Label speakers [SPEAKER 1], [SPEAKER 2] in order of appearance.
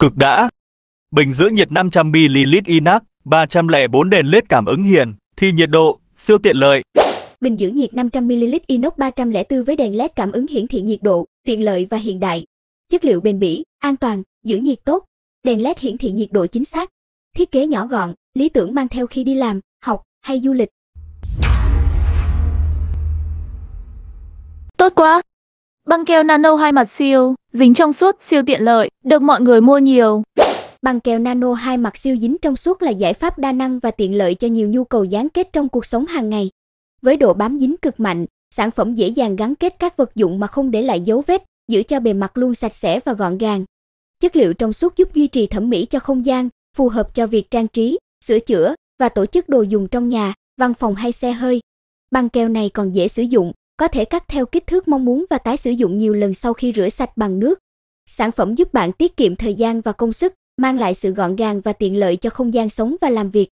[SPEAKER 1] Cực đã. Bình giữ nhiệt 500ml INAC, 304 đèn led cảm ứng hiền, thi nhiệt độ, siêu tiện lợi.
[SPEAKER 2] Bình giữ nhiệt 500ml inox 304 với đèn led cảm ứng hiển thị nhiệt độ, tiện lợi và hiện đại. Chất liệu bền bỉ, an toàn, giữ nhiệt tốt. Đèn led hiển thị nhiệt độ chính xác. Thiết kế nhỏ gọn, lý tưởng mang theo khi đi làm, học hay du lịch.
[SPEAKER 3] Tốt quá! Băng keo nano hai mặt siêu dính trong suốt siêu tiện lợi, được mọi người mua nhiều. băng keo nano hai mặt siêu dính trong suốt là giải pháp đa năng và tiện lợi cho nhiều nhu cầu gắn kết trong cuộc sống hàng
[SPEAKER 2] ngày. Với độ bám dính cực mạnh, sản phẩm dễ dàng gắn kết các vật dụng mà không để lại dấu vết, giữ cho bề mặt luôn sạch sẽ và gọn gàng. Chất liệu trong suốt giúp duy trì thẩm mỹ cho không gian, phù hợp cho việc trang trí, sửa chữa và tổ chức đồ dùng trong nhà, văn phòng hay xe hơi. Băng keo này còn dễ sử dụng, có thể cắt theo kích thước mong muốn và tái sử dụng nhiều lần sau khi rửa sạch bằng nước. Sản phẩm giúp bạn tiết kiệm thời gian và công sức, mang lại sự gọn gàng và tiện lợi cho không gian sống và làm việc.